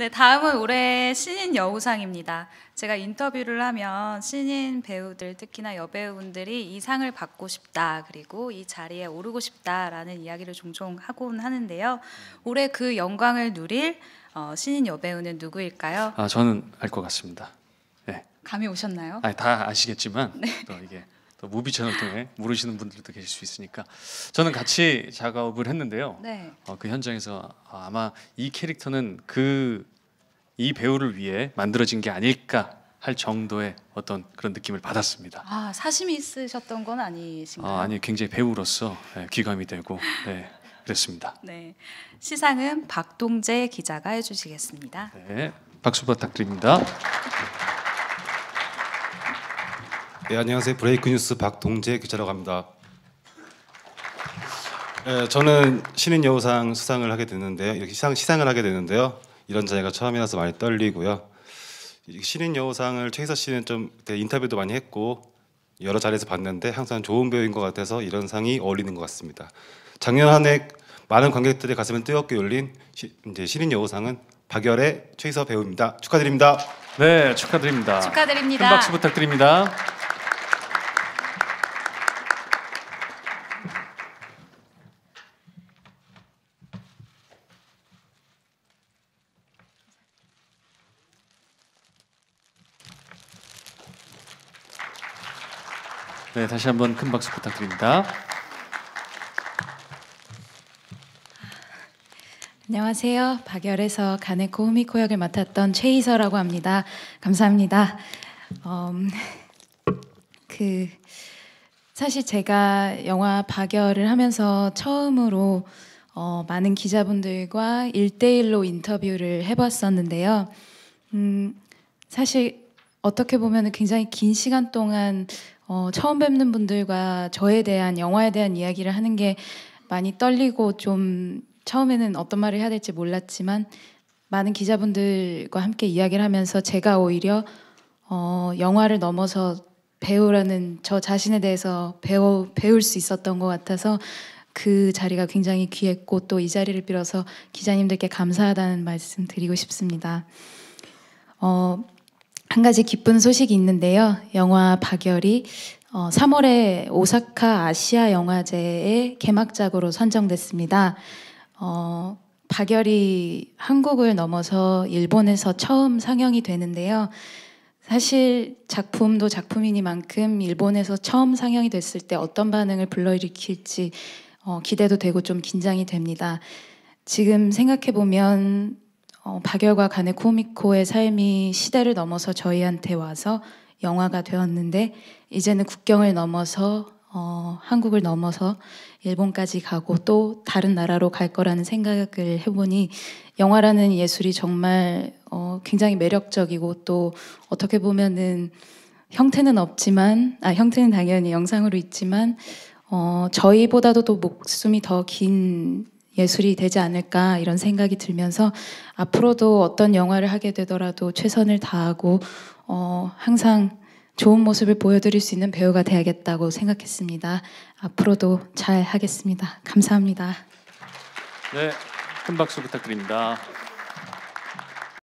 네, 다음은 올해 신인 여우상입니다. 제가 인터뷰를 하면 신인 배우들, 특히나 여배우분들이 이 상을 받고 싶다, 그리고 이 자리에 오르고 싶다라는 이야기를 종종 하곤 하는데요. 올해 그 영광을 누릴 어, 신인 여배우는 누구일까요? 아, 저는 알 것 같습니다. 네. 감이 오셨나요? 아다 아시겠지만 네. 또 이게 또 무비 채널 통해 모르시는 분들도 계실 수 있으니까 저는 같이 작업을 했는데요. 네. 어, 그 현장에서 아, 아마 이 캐릭터는 그 이 배우를 위해 만들어진 게 아닐까 할 정도의 어떤 그런 느낌을 받았습니다. 아 사심이 있으셨던 건 아니신가요? 아, 니 굉장히 배우로서 네, 귀감이 되고 네, 그랬습니다. 네 시상은 박동재 기자가 해주시겠습니다. 네 박수 부탁드립니다. 네, 안녕하세요. 브레이크 뉴스 박동재 기자라고 합니다. 네, 저는 신인 여우상 수상을 하게 됐는데요. 이렇게 시상, 시상을 하게 되는데요. 이런 자리가 처음이라서 많이 떨리고요. 신인 여우상을 최희서 씨는 좀 인터뷰도 많이 했고 여러 자리에서 봤는데 항상 좋은 배우인 것 같아서 이런 상이 어울리는 것 같습니다. 작년 한 해 많은 관객들의 가슴을 뜨겁게 열린 시, 이제 신인 여우상은 박열의 최희서 배우입니다. 축하드립니다. 네, 축하드립니다. 축하드립니다. 큰 박수 부탁드립니다. 네, 다시 한번 큰 박수 부탁드립니다. 안녕하세요. 박열에서 간의 고음이코 역을 맡았던 최희서라고 합니다. 감사합니다. 음, 그 사실 제가 영화 박열을 하면서 처음으로 어, 많은 기자분들과 일대일로 인터뷰를 해봤었는데요. 음, 사실 어떻게 보면 굉장히 긴 시간 동안 어, 처음 뵙는 분들과 저에 대한 영화에 대한 이야기를 하는 게 많이 떨리고 좀 처음에는 어떤 말을 해야 될지 몰랐지만 많은 기자분들과 함께 이야기를 하면서 제가 오히려 어, 영화를 넘어서 배우라는 저 자신에 대해서 배워, 배울 수 있었던 것 같아서 그 자리가 굉장히 귀했고 또 이 자리를 빌어서 기자님들께 감사하다는 말씀 드리고 싶습니다. 어, 한 가지 기쁜 소식이 있는데요. 영화 박열이 3월에 어, 오사카 아시아 영화제의 개막작으로 선정됐습니다. 어, 박열이 한국을 넘어서 일본에서 처음 상영이 되는데요. 사실 작품도 작품이니만큼 일본에서 처음 상영이 됐을 때 어떤 반응을 불러일으킬지 어, 기대도 되고 좀 긴장이 됩니다. 지금 생각해 보면 어, 박열과 간의 코미코의 삶이 시대를 넘어서 저희한테 와서 영화가 되었는데 이제는 국경을 넘어서 어, 한국을 넘어서 일본까지 가고 또 다른 나라로 갈 거라는 생각을 해보니 영화라는 예술이 정말 어, 굉장히 매력적이고 또 어떻게 보면은 형태는 없지만 아 형태는 당연히 영상으로 있지만 어, 저희보다도 또 목숨이 더긴 예술이 되지 않을까 이런 생각이 들면서 앞으로도 어떤 영화를 하게 되더라도 최선을 다하고 어, 항상 좋은 모습을 보여드릴 수 있는 배우가 되야겠다고 생각했습니다. 앞으로도 잘 하겠습니다. 감사합니다. 네, 큰 박수 부탁드립니다.